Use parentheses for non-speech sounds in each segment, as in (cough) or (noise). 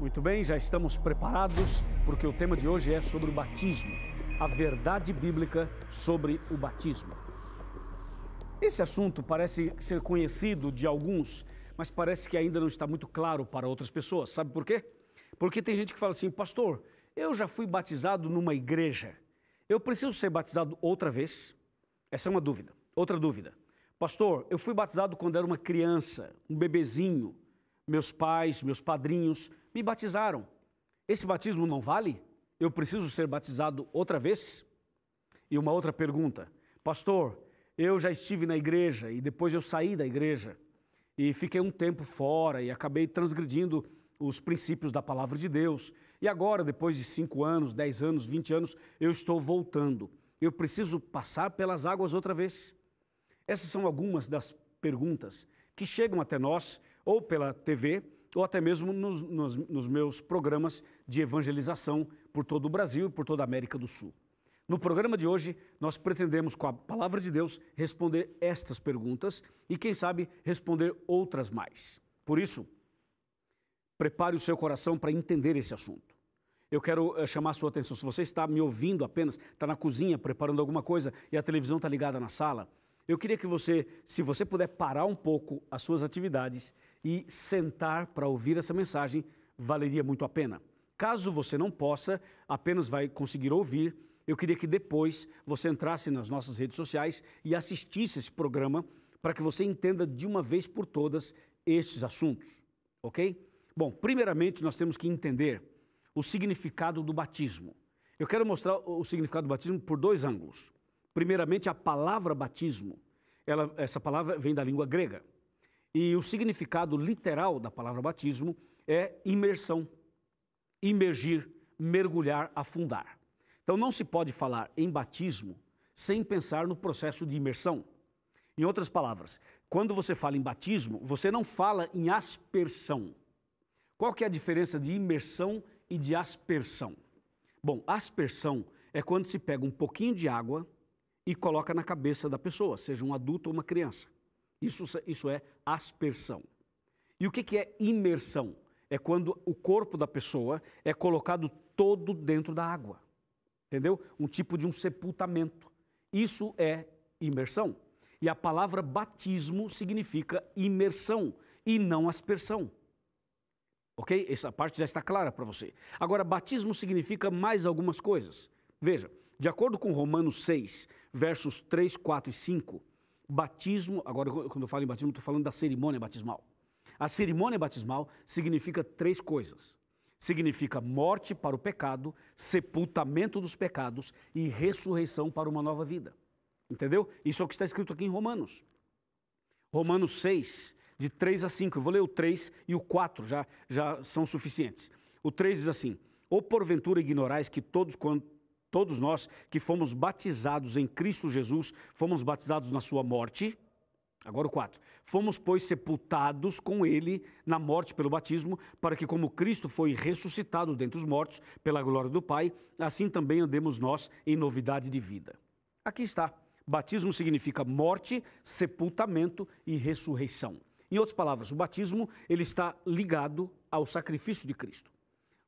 Muito bem, já estamos preparados porque o tema de hoje é sobre o batismo, a verdade bíblica sobre o batismo. Esse assunto parece ser conhecido de alguns, mas parece que ainda não está muito claro para outras pessoas. Sabe por quê? Porque tem gente que fala assim, pastor, eu já fui batizado numa igreja. Eu preciso ser batizado outra vez? Essa é uma dúvida. Outra dúvida. Pastor, eu fui batizado quando era uma criança, um bebezinho. Meus pais, meus padrinhos me batizaram. Esse batismo não vale? Eu preciso ser batizado outra vez? E uma outra pergunta: Pastor, eu já estive na igreja e depois eu saí da igreja e fiquei um tempo fora e acabei transgredindo os princípios da palavra de Deus. E agora, depois de 5 anos, 10 anos, 20 anos, eu estou voltando. Eu preciso passar pelas águas outra vez? Essas são algumas das perguntas que chegam até nós, ou pela TV, ou até mesmo nos, nos, nos meus programas de evangelização por todo o Brasil e por toda a América do Sul. No programa de hoje, nós pretendemos, com a palavra de Deus, responder estas perguntas e, quem sabe, responder outras mais. Por isso, prepare o seu coração para entender esse assunto. Eu quero eh, chamar a sua atenção. Se você está me ouvindo apenas, está na cozinha preparando alguma coisa e a televisão está ligada na sala, eu queria que você, se você puder parar um pouco as suas atividades e sentar para ouvir essa mensagem valeria muito a pena. Caso você não possa, apenas vai conseguir ouvir, eu queria que depois você entrasse nas nossas redes sociais e assistisse esse programa para que você entenda de uma vez por todas estes assuntos, ok? Bom, primeiramente nós temos que entender o significado do batismo. Eu quero mostrar o significado do batismo por dois ângulos. Primeiramente, a palavra batismo. Ela, essa palavra vem da língua grega. E o significado literal da palavra batismo é imersão, imergir, mergulhar, afundar. Então não se pode falar em batismo sem pensar no processo de imersão. Em outras palavras, quando você fala em batismo, você não fala em aspersão. Qual que é a diferença de imersão e de aspersão? Bom, aspersão é quando se pega um pouquinho de água e coloca na cabeça da pessoa, seja um adulto ou uma criança. Isso, isso é aspersão. E o que, que é imersão? É quando o corpo da pessoa é colocado todo dentro da água. Entendeu? Um tipo de um sepultamento. Isso é imersão. E a palavra batismo significa imersão e não aspersão. Ok? Essa parte já está clara para você. Agora, batismo significa mais algumas coisas. Veja, de acordo com Romanos 6, versos 3, 4 e 5, batismo, agora quando eu falo em batismo, estou falando da cerimônia batismal. A cerimônia batismal significa três coisas. Significa morte para o pecado, sepultamento dos pecados e ressurreição para uma nova vida. Entendeu? Isso é o que está escrito aqui em Romanos. Romanos 6, de 3 a 5. Eu vou ler o 3 e o 4, já, já são suficientes. O 3 diz assim: Ou porventura ignorais que todos quanto todos nós que fomos batizados em Cristo Jesus, fomos batizados na sua morte. Agora o 4. Fomos, pois, sepultados com ele na morte pelo batismo, para que, como Cristo foi ressuscitado dentre os mortos pela glória do Pai, assim também andemos nós em novidade de vida. Aqui está. Batismo significa morte, sepultamento e ressurreição. Em outras palavras, o batismo ele está ligado ao sacrifício de Cristo.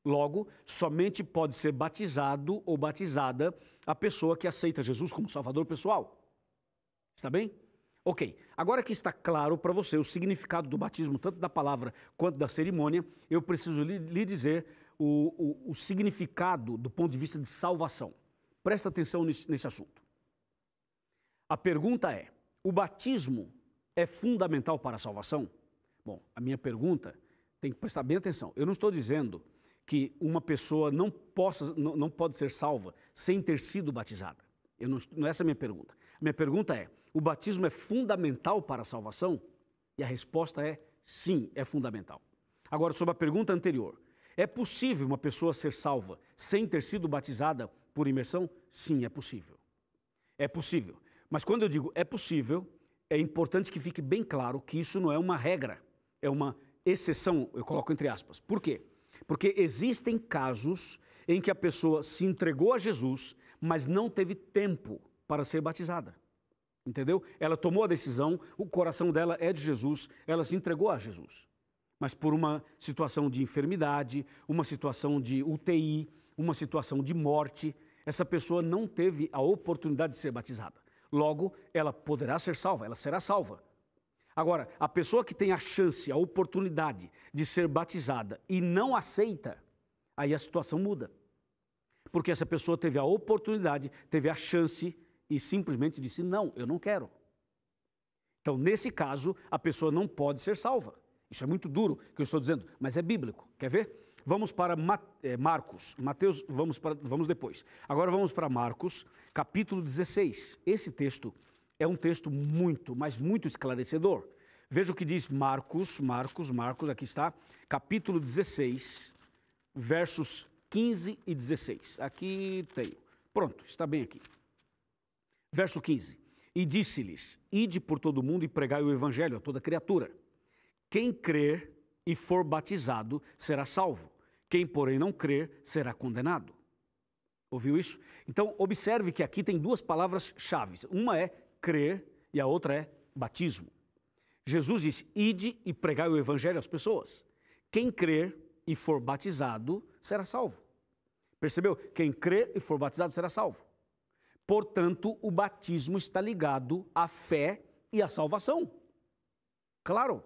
Logo, somente pode ser batizado ou batizada a pessoa que aceita Jesus como Salvador pessoal. Está bem? Ok, agora que está claro para você o significado do batismo, tanto da palavra quanto da cerimônia, eu preciso lhe, lhe dizer o, o, o, significado do ponto de vista de salvação. Presta atenção nesse, nesse assunto. A pergunta é: o batismo é fundamental para a salvação? Bom, a minha pergunta tem que prestar bem atenção. Eu não estou dizendo que uma pessoa não, possa, não, não pode ser salva sem ter sido batizada? Eu não, não essa é a minha pergunta. Minha pergunta é: o batismo é fundamental para a salvação? E a resposta é sim, é fundamental. Agora, sobre a pergunta anterior: é possível uma pessoa ser salva sem ter sido batizada por imersão? Sim, é possível. É possível. Mas quando eu digo é possível, é importante que fique bem claro que isso não é uma regra, é uma exceção, eu coloco entre aspas. Por quê? Porque existem casos em que a pessoa se entregou a Jesus, mas não teve tempo para ser batizada. Entendeu? Ela tomou a decisão, o coração dela é de Jesus, ela se entregou a Jesus. Mas por uma situação de enfermidade, uma situação de UTI, uma situação de morte, essa pessoa não teve a oportunidade de ser batizada. Logo, ela poderá ser salva, ela será salva, Agora, a pessoa que tem a chance, a oportunidade de ser batizada e não aceita, aí a situação muda. Porque essa pessoa teve a oportunidade, teve a chance e simplesmente disse: não, eu não quero. Então, nesse caso, a pessoa não pode ser salva. Isso é muito duro que eu estou dizendo, mas é bíblico. Quer ver? Vamos para eh, Marcos, Mateus, vamos, para, vamos depois. Agora vamos para Marcos, capítulo 16. Esse texto é um texto muito, mas muito esclarecedor. Veja o que diz Marcos, Marcos, Marcos, aqui está, capítulo 16, versos 15 e 16. Aqui tenho. Pronto, está bem aqui. Verso 15. E disse-lhes: Ide por todo o mundo e pregai o evangelho a toda criatura. Quem crer e for batizado será salvo. Quem, porém, não crer será condenado. Ouviu isso? Então, observe que aqui tem duas palavras chaves. Uma é crer e a outra é batismo. Jesus diz: ide e pregai o evangelho às pessoas. Quem crer e for batizado será salvo. Percebeu? Quem crer e for batizado será salvo. Portanto, o batismo está ligado à fé e à salvação. Claro.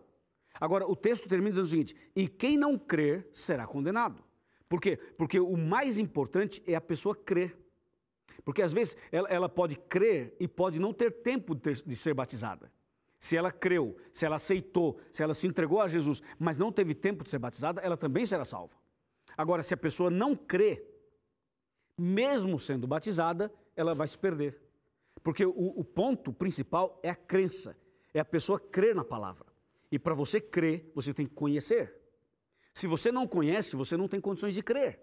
Agora, o texto termina dizendo o seguinte: e quem não crer será condenado. Por quê? Porque o mais importante é a pessoa crer. Porque às vezes ela, ela pode crer e pode não ter tempo de, ter, de ser batizada. Se ela creu, se ela aceitou, se ela se entregou a Jesus, mas não teve tempo de ser batizada, ela também será salva. Agora, se a pessoa não crê, mesmo sendo batizada, ela vai se perder. Porque o, o, ponto principal é a crença, é a pessoa crer na palavra. E para você crer, você tem que conhecer. Se você não conhece, você não tem condições de crer.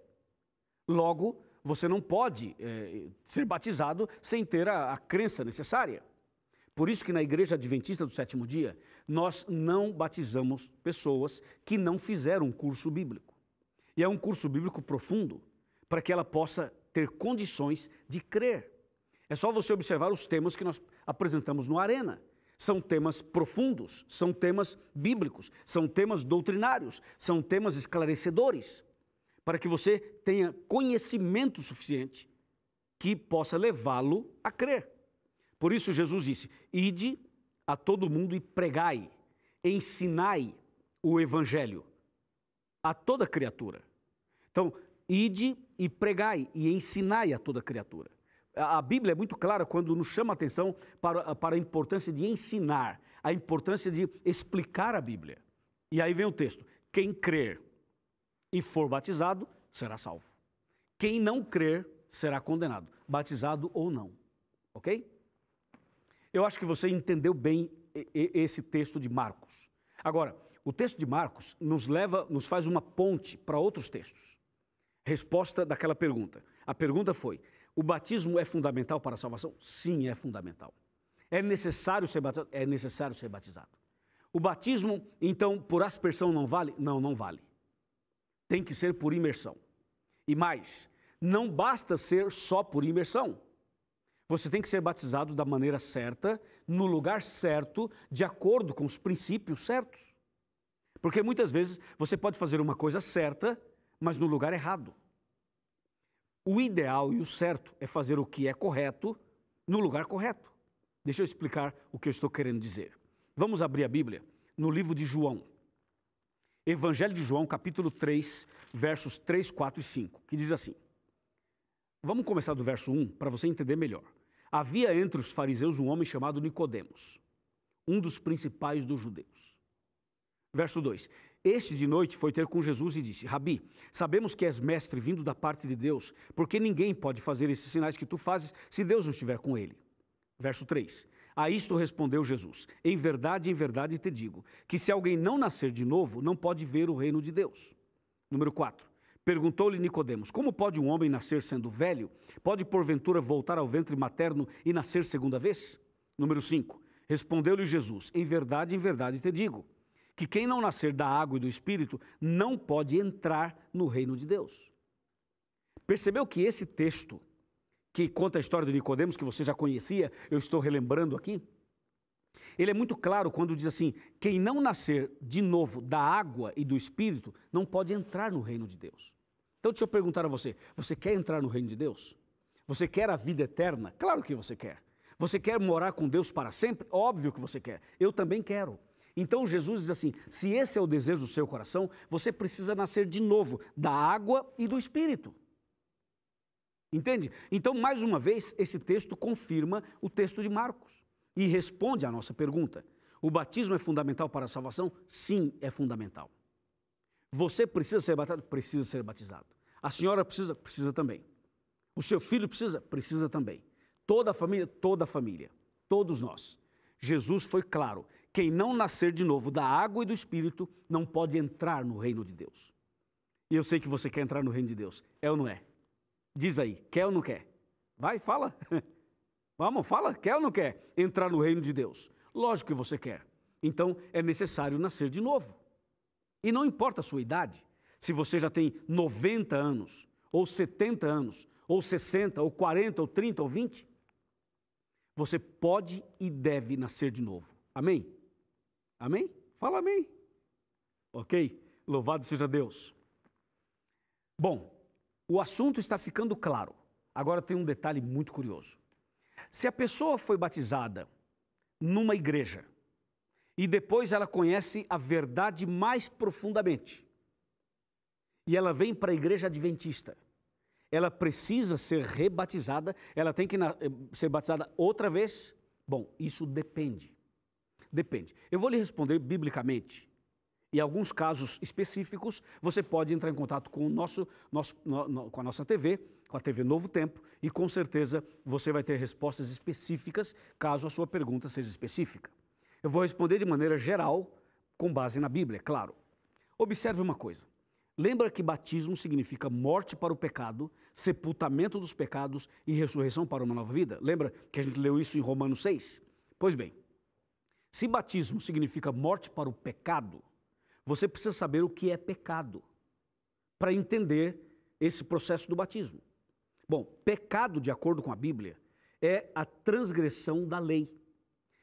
Logo, você não pode é, ser batizado sem ter a, a crença necessária. Por isso que na Igreja Adventista do Sétimo Dia, nós não batizamos pessoas que não fizeram um curso bíblico. E é um curso bíblico profundo para que ela possa ter condições de crer. É só você observar os temas que nós apresentamos no Arena. São temas profundos, são temas bíblicos, são temas doutrinários, são temas esclarecedores para que você tenha conhecimento suficiente que possa levá-lo a crer. Por isso, Jesus disse: Ide a todo mundo e pregai, ensinai o Evangelho a toda criatura. Então, ide e pregai e ensinai a toda criatura. A Bíblia é muito clara quando nos chama a atenção para, para a importância de ensinar, a importância de explicar a Bíblia. E aí vem o texto: quem crer e for batizado, será salvo. Quem não crer será condenado, batizado ou não. Ok? Eu acho que você entendeu bem esse texto de Marcos. Agora, o texto de Marcos nos leva, nos faz uma ponte para outros textos. Resposta daquela pergunta. A pergunta foi: o batismo é fundamental para a salvação? Sim, é fundamental. É necessário ser batizado? É necessário ser batizado. O batismo, então, por aspersão não vale? Não, não vale tem que ser por imersão. E mais, não basta ser só por imersão. Você tem que ser batizado da maneira certa, no lugar certo, de acordo com os princípios certos. Porque muitas vezes você pode fazer uma coisa certa, mas no lugar errado. O ideal e o certo é fazer o que é correto no lugar correto. Deixa eu explicar o que eu estou querendo dizer. Vamos abrir a Bíblia no livro de João. Evangelho de João, capítulo 3, versos 3, 4 e 5, que diz assim: Vamos começar do verso 1 para você entender melhor. Havia entre os fariseus um homem chamado Nicodemos, um dos principais dos judeus. Verso 2: Este de noite foi ter com Jesus e disse: Rabi, sabemos que és mestre vindo da parte de Deus, porque ninguém pode fazer esses sinais que tu fazes se Deus não estiver com ele. Verso 3: a isto respondeu Jesus: Em verdade, em verdade te digo, que se alguém não nascer de novo, não pode ver o reino de Deus. Número 4. Perguntou-lhe Nicodemos: Como pode um homem nascer sendo velho? Pode porventura voltar ao ventre materno e nascer segunda vez? Número 5. Respondeu-lhe Jesus: Em verdade, em verdade te digo, que quem não nascer da água e do espírito não pode entrar no reino de Deus. Percebeu que esse texto que conta a história de Nicodemos, que você já conhecia, eu estou relembrando aqui. Ele é muito claro quando diz assim: quem não nascer de novo da água e do espírito não pode entrar no reino de Deus. Então deixa eu perguntar a você: você quer entrar no reino de Deus? Você quer a vida eterna? Claro que você quer. Você quer morar com Deus para sempre? Óbvio que você quer. Eu também quero. Então Jesus diz assim: se esse é o desejo do seu coração, você precisa nascer de novo da água e do espírito. Entende? Então, mais uma vez, esse texto confirma o texto de Marcos e responde à nossa pergunta. O batismo é fundamental para a salvação? Sim, é fundamental. Você precisa ser batizado? Precisa ser batizado. A senhora precisa? Precisa também. O seu filho precisa? Precisa também. Toda a família? Toda a família. Todos nós. Jesus foi claro: quem não nascer de novo da água e do espírito não pode entrar no reino de Deus. E eu sei que você quer entrar no reino de Deus. É ou não é? Diz aí, quer ou não quer? Vai, fala. (laughs) Vamos, fala, quer ou não quer entrar no reino de Deus? Lógico que você quer. Então é necessário nascer de novo. E não importa a sua idade, se você já tem 90 anos, ou 70 anos, ou 60, ou 40, ou 30, ou 20, você pode e deve nascer de novo. Amém? Amém? Fala amém. Ok? Louvado seja Deus. Bom, o assunto está ficando claro. Agora tem um detalhe muito curioso. Se a pessoa foi batizada numa igreja e depois ela conhece a verdade mais profundamente e ela vem para a igreja adventista, ela precisa ser rebatizada, ela tem que eh, ser batizada outra vez? Bom, isso depende. Depende. Eu vou lhe responder biblicamente em alguns casos específicos, você pode entrar em contato com, o nosso, nosso no, no, com a nossa TV, com a TV Novo Tempo, e com certeza você vai ter respostas específicas caso a sua pergunta seja específica. Eu vou responder de maneira geral, com base na Bíblia, é claro. Observe uma coisa. Lembra que batismo significa morte para o pecado, sepultamento dos pecados e ressurreição para uma nova vida? Lembra que a gente leu isso em Romanos 6? Pois bem, se batismo significa morte para o pecado, você precisa saber o que é pecado para entender esse processo do batismo. Bom, pecado, de acordo com a Bíblia, é a transgressão da lei.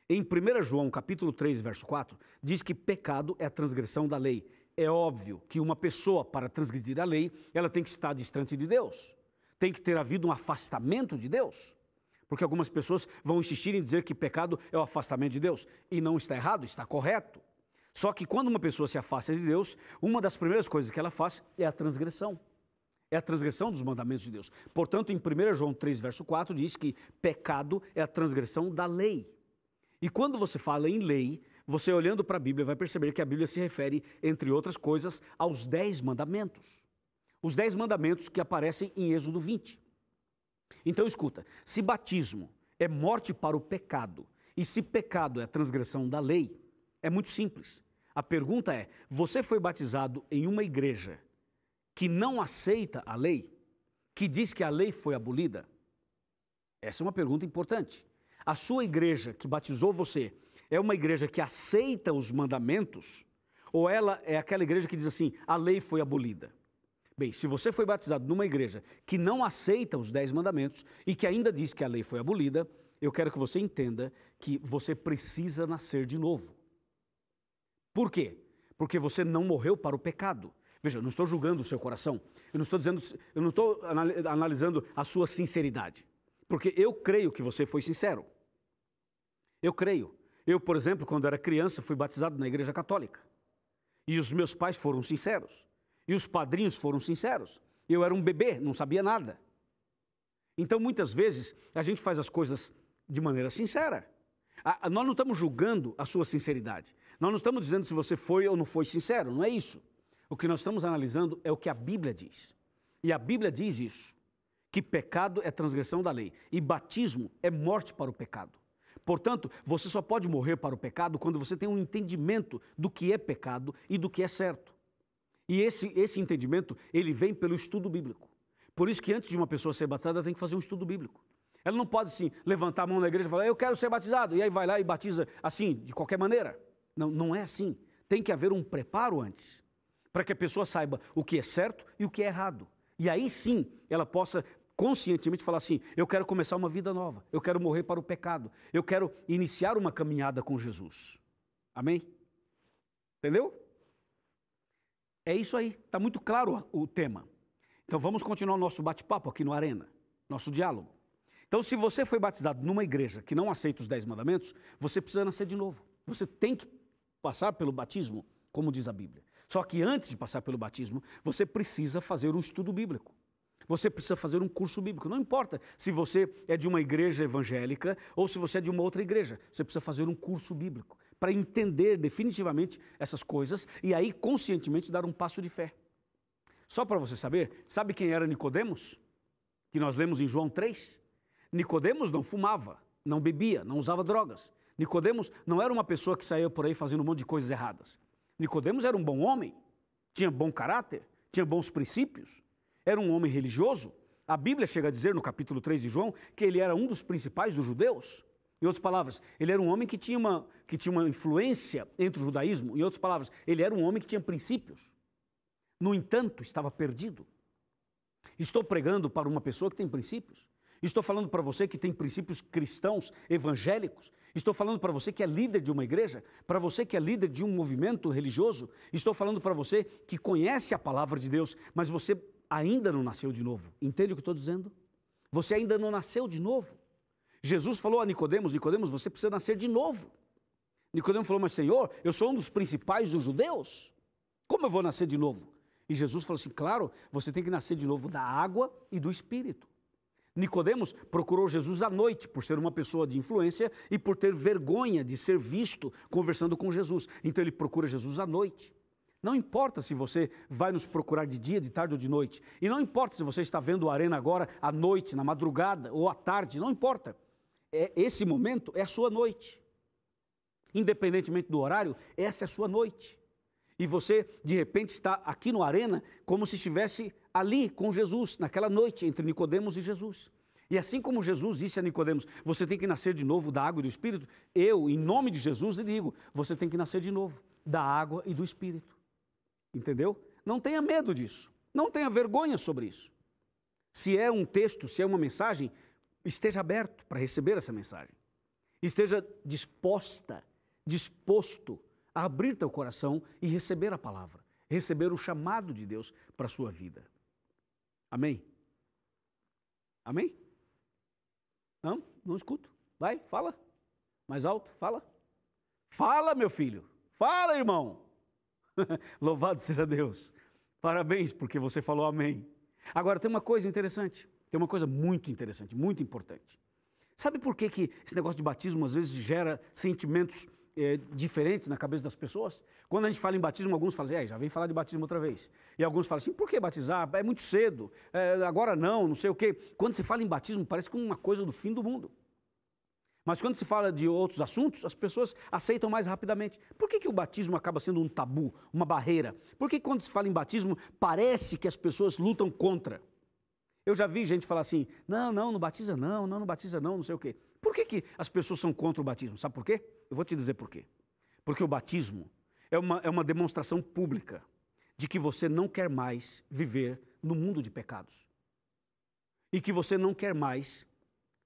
Em 1 João, capítulo 3, verso 4, diz que pecado é a transgressão da lei. É óbvio que uma pessoa, para transgredir a lei, ela tem que estar distante de Deus. Tem que ter havido um afastamento de Deus. Porque algumas pessoas vão insistir em dizer que pecado é o afastamento de Deus. E não está errado, está correto. Só que quando uma pessoa se afasta de Deus, uma das primeiras coisas que ela faz é a transgressão. É a transgressão dos mandamentos de Deus. Portanto, em 1 João 3, verso 4, diz que pecado é a transgressão da lei. E quando você fala em lei, você olhando para a Bíblia vai perceber que a Bíblia se refere, entre outras coisas, aos dez mandamentos. Os dez mandamentos que aparecem em Êxodo 20. Então escuta, se batismo é morte para o pecado e se pecado é transgressão da lei, é muito simples. A pergunta é: você foi batizado em uma igreja que não aceita a lei, que diz que a lei foi abolida? Essa é uma pergunta importante. A sua igreja que batizou você é uma igreja que aceita os mandamentos? Ou ela é aquela igreja que diz assim: a lei foi abolida? Bem, se você foi batizado numa igreja que não aceita os dez mandamentos e que ainda diz que a lei foi abolida, eu quero que você entenda que você precisa nascer de novo. Por quê? Porque você não morreu para o pecado. Veja, eu não estou julgando o seu coração. Eu não estou dizendo, eu não estou analisando a sua sinceridade. Porque eu creio que você foi sincero. Eu creio. Eu, por exemplo, quando era criança, fui batizado na igreja católica. E os meus pais foram sinceros. E os padrinhos foram sinceros. Eu era um bebê, não sabia nada. Então, muitas vezes, a gente faz as coisas de maneira sincera. A, nós não estamos julgando a sua sinceridade. Nós não estamos dizendo se você foi ou não foi sincero, não é isso. O que nós estamos analisando é o que a Bíblia diz. E a Bíblia diz isso: que pecado é transgressão da lei e batismo é morte para o pecado. Portanto, você só pode morrer para o pecado quando você tem um entendimento do que é pecado e do que é certo. E esse, esse entendimento, ele vem pelo estudo bíblico. Por isso que antes de uma pessoa ser batizada, ela tem que fazer um estudo bíblico. Ela não pode, assim, levantar a mão na igreja e falar, eu quero ser batizado. E aí vai lá e batiza assim, de qualquer maneira. Não, não é assim. Tem que haver um preparo antes, para que a pessoa saiba o que é certo e o que é errado. E aí sim ela possa conscientemente falar assim: eu quero começar uma vida nova, eu quero morrer para o pecado, eu quero iniciar uma caminhada com Jesus. Amém? Entendeu? É isso aí, está muito claro o tema. Então vamos continuar o nosso bate-papo aqui no Arena, nosso diálogo. Então, se você foi batizado numa igreja que não aceita os dez mandamentos, você precisa nascer de novo. Você tem que passar pelo batismo, como diz a Bíblia. Só que antes de passar pelo batismo, você precisa fazer um estudo bíblico. Você precisa fazer um curso bíblico. Não importa se você é de uma igreja evangélica ou se você é de uma outra igreja. Você precisa fazer um curso bíblico para entender definitivamente essas coisas e aí conscientemente dar um passo de fé. Só para você saber, sabe quem era Nicodemos? Que nós lemos em João 3? Nicodemos não fumava, não bebia, não usava drogas. Nicodemos não era uma pessoa que saía por aí fazendo um monte de coisas erradas. Nicodemos era um bom homem, tinha bom caráter, tinha bons princípios, era um homem religioso. A Bíblia chega a dizer no capítulo 3 de João que ele era um dos principais dos judeus. Em outras palavras, ele era um homem que tinha uma, que tinha uma influência entre o judaísmo. Em outras palavras, ele era um homem que tinha princípios. No entanto, estava perdido. Estou pregando para uma pessoa que tem princípios. Estou falando para você que tem princípios cristãos evangélicos. Estou falando para você que é líder de uma igreja, para você que é líder de um movimento religioso. Estou falando para você que conhece a palavra de Deus, mas você ainda não nasceu de novo. Entende o que estou dizendo? Você ainda não nasceu de novo. Jesus falou a Nicodemos, Nicodemos, você precisa nascer de novo. Nicodemos falou: "Mas Senhor, eu sou um dos principais dos judeus. Como eu vou nascer de novo?" E Jesus falou assim: "Claro, você tem que nascer de novo da água e do espírito." Nicodemos procurou Jesus à noite por ser uma pessoa de influência e por ter vergonha de ser visto conversando com Jesus. Então ele procura Jesus à noite. Não importa se você vai nos procurar de dia, de tarde ou de noite. E não importa se você está vendo a arena agora à noite, na madrugada ou à tarde, não importa. É, esse momento é a sua noite. Independentemente do horário, essa é a sua noite. E você, de repente, está aqui no arena como se estivesse ali com Jesus, naquela noite entre Nicodemos e Jesus. E assim como Jesus disse a Nicodemos, você tem que nascer de novo da água e do espírito, eu, em nome de Jesus, lhe digo, você tem que nascer de novo da água e do espírito. Entendeu? Não tenha medo disso. Não tenha vergonha sobre isso. Se é um texto, se é uma mensagem, esteja aberto para receber essa mensagem. Esteja disposta, disposto a abrir teu coração e receber a palavra, receber o chamado de Deus para a sua vida. Amém? Amém? Não? Não escuto. Vai, fala. Mais alto, fala. Fala, meu filho. Fala, irmão. (laughs) Louvado seja Deus. Parabéns, porque você falou amém. Agora, tem uma coisa interessante. Tem uma coisa muito interessante, muito importante. Sabe por que, que esse negócio de batismo às vezes gera sentimentos é, diferentes na cabeça das pessoas. Quando a gente fala em batismo, alguns falam assim, é, já vem falar de batismo outra vez. E alguns falam assim, por que batizar? É muito cedo, é, agora não, não sei o quê. Quando se fala em batismo, parece como uma coisa do fim do mundo. Mas quando se fala de outros assuntos, as pessoas aceitam mais rapidamente. Por que, que o batismo acaba sendo um tabu, uma barreira? Por que quando se fala em batismo, parece que as pessoas lutam contra? Eu já vi gente falar assim, não, não, não batiza não, não, não batiza não, não sei o quê. Por que, que as pessoas são contra o batismo? Sabe por quê? Eu vou te dizer por quê. Porque o batismo é uma, é uma demonstração pública de que você não quer mais viver no mundo de pecados. E que você não quer mais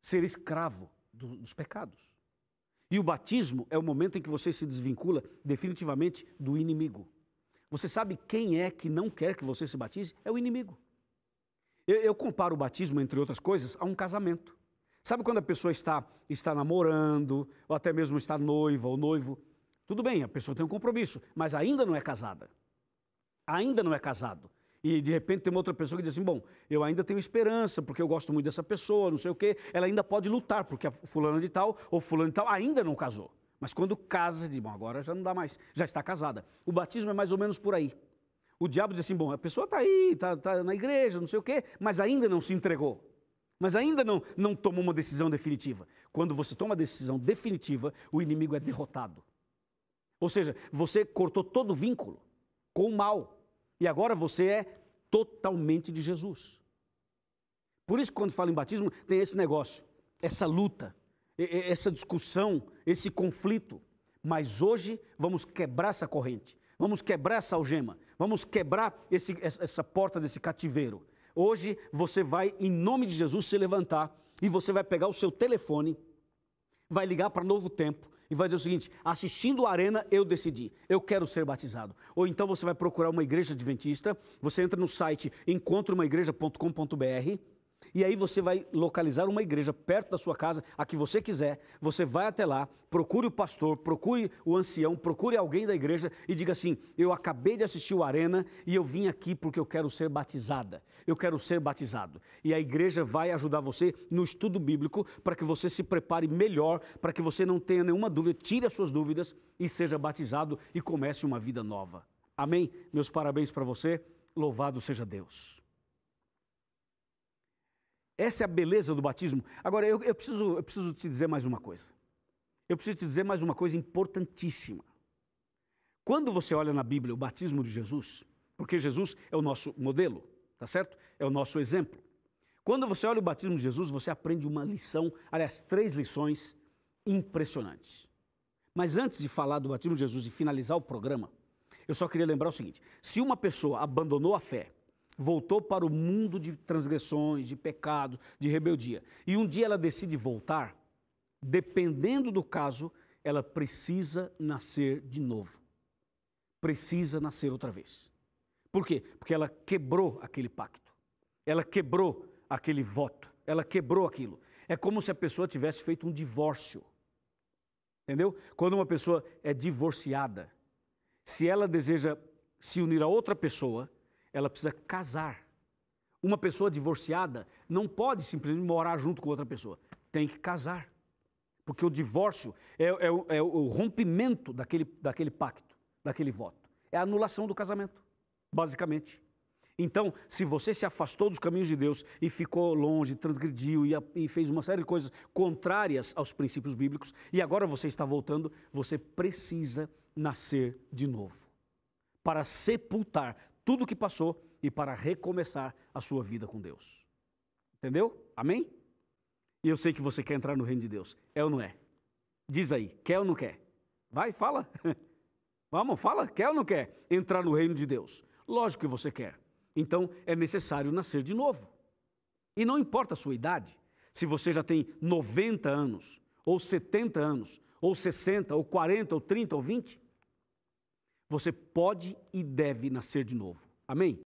ser escravo do, dos pecados. E o batismo é o momento em que você se desvincula definitivamente do inimigo. Você sabe quem é que não quer que você se batize? É o inimigo. Eu, eu comparo o batismo, entre outras coisas, a um casamento. Sabe quando a pessoa está, está namorando, ou até mesmo está noiva ou noivo? Tudo bem, a pessoa tem um compromisso, mas ainda não é casada. Ainda não é casado. E de repente tem uma outra pessoa que diz assim: bom, eu ainda tenho esperança, porque eu gosto muito dessa pessoa, não sei o quê. Ela ainda pode lutar, porque a fulana de tal ou fulano de tal ainda não casou. Mas quando casa, diz: bom, agora já não dá mais, já está casada. O batismo é mais ou menos por aí. O diabo diz assim: bom, a pessoa está aí, está tá na igreja, não sei o quê, mas ainda não se entregou. Mas ainda não, não tomou uma decisão definitiva. Quando você toma a decisão definitiva, o inimigo é derrotado. Ou seja, você cortou todo o vínculo com o mal. E agora você é totalmente de Jesus. Por isso, quando fala em batismo, tem esse negócio, essa luta, essa discussão, esse conflito. Mas hoje vamos quebrar essa corrente, vamos quebrar essa algema, vamos quebrar esse, essa porta desse cativeiro Hoje você vai, em nome de Jesus, se levantar e você vai pegar o seu telefone, vai ligar para Novo Tempo e vai dizer o seguinte: assistindo a Arena, eu decidi, eu quero ser batizado. Ou então você vai procurar uma igreja adventista, você entra no site encontraumaigreja.com.br e aí você vai localizar uma igreja perto da sua casa, a que você quiser. Você vai até lá, procure o pastor, procure o ancião, procure alguém da igreja e diga assim: Eu acabei de assistir o Arena e eu vim aqui porque eu quero ser batizada. Eu quero ser batizado. E a igreja vai ajudar você no estudo bíblico para que você se prepare melhor, para que você não tenha nenhuma dúvida, tire as suas dúvidas e seja batizado e comece uma vida nova. Amém? Meus parabéns para você. Louvado seja Deus. Essa é a beleza do batismo. Agora, eu, eu, preciso, eu preciso te dizer mais uma coisa. Eu preciso te dizer mais uma coisa importantíssima. Quando você olha na Bíblia o batismo de Jesus, porque Jesus é o nosso modelo, tá certo? É o nosso exemplo. Quando você olha o batismo de Jesus, você aprende uma lição, aliás, três lições impressionantes. Mas antes de falar do batismo de Jesus e finalizar o programa, eu só queria lembrar o seguinte: se uma pessoa abandonou a fé voltou para o mundo de transgressões, de pecado, de rebeldia. E um dia ela decide voltar, dependendo do caso, ela precisa nascer de novo. Precisa nascer outra vez. Por quê? Porque ela quebrou aquele pacto. Ela quebrou aquele voto. Ela quebrou aquilo. É como se a pessoa tivesse feito um divórcio. Entendeu? Quando uma pessoa é divorciada, se ela deseja se unir a outra pessoa, ela precisa casar. Uma pessoa divorciada não pode simplesmente morar junto com outra pessoa. Tem que casar. Porque o divórcio é, é, é o rompimento daquele, daquele pacto, daquele voto. É a anulação do casamento, basicamente. Então, se você se afastou dos caminhos de Deus e ficou longe, transgrediu e, e, fez uma série de coisas contrárias aos princípios bíblicos e agora você está voltando, você precisa nascer de novo para sepultar tudo o que passou e para recomeçar a sua vida com Deus. Entendeu? Amém? E eu sei que você quer entrar no reino de Deus. É ou não é? Diz aí, quer ou não quer? Vai, fala. (laughs) Vamos, fala, quer ou não quer entrar no reino de Deus? Lógico que você quer. Então é necessário nascer de novo. E não importa a sua idade, se você já tem 90 anos, ou 70 anos, ou 60, ou 40, ou 30, ou 20, você pode e deve nascer de novo. Amém?